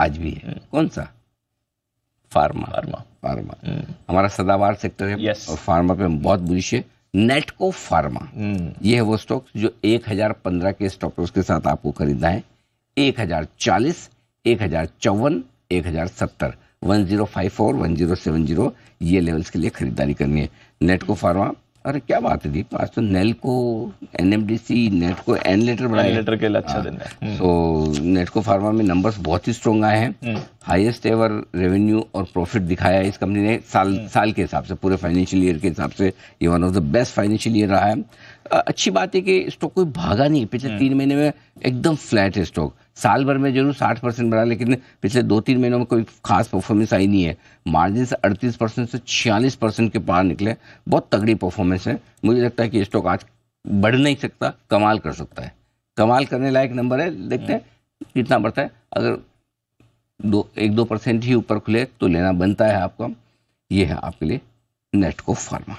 आज भी है कौन सा फार्मा फार्मा फार्मा हम्म। हमारा सदाबार सेक्टर है yes. और फार्मा पे हम बहुत बुरी है नेटको फार्मा ये है वो स्टॉक जो 1015 के स्टॉक के साथ आपको खरीदना है 1040 1054 1070 1054 जीरो ये लेवल्स के लिए खरीदारी करनी है नेटको फार्मा अरे क्या बात है दीप आज तो नेल को एनएमडीसी नेट को एन लेटर बनाया लेटर के लिए अच्छा हाँ। दिन है सो हम्म। नेट को फार्मा में नंबर्स बहुत ही स्ट्रॉन्ग आए हैं हाईएस्ट एवर रेवेन्यू और प्रॉफिट दिखाया है इस कंपनी ने साल हम्म। साल के हिसाब से पूरे फाइनेंशियल ईयर के हिसाब से ये one of the best financial year रहा है अच्छी बात है कि स्टॉक कोई भागा नहीं पिछले हम्म। तीन महीने में एकदम फ्लैट है स्टॉक साल भर में जरूर साठ परसेंट बढ़ा लेकिन पिछले दो तीन महीनों में कोई खास परफॉर्मेंस आई नहीं है मार्जिन से अड़तीस परसेंट से छियालीस परसेंट के पार निकले बहुत तगड़ी परफॉर्मेंस है मुझे लगता है कि स्टॉक आज बढ़ नहीं सकता कमाल कर सकता है कमाल करने लायक नंबर है देखते हैं कितना बढ़ता है अगर दो एक दो परसेंट ही ऊपर खुले तो लेना बनता है आपका ये है आपके लिए नेटको फार्मा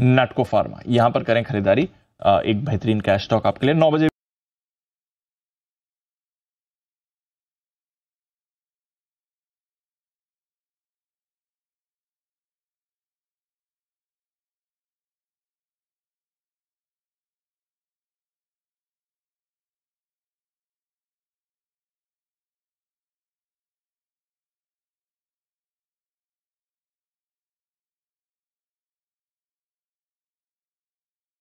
नेटको फार्मा यहाँ पर करें खरीदारी एक बेहतरीन कैश स्टॉक आपके लिए नौ बजे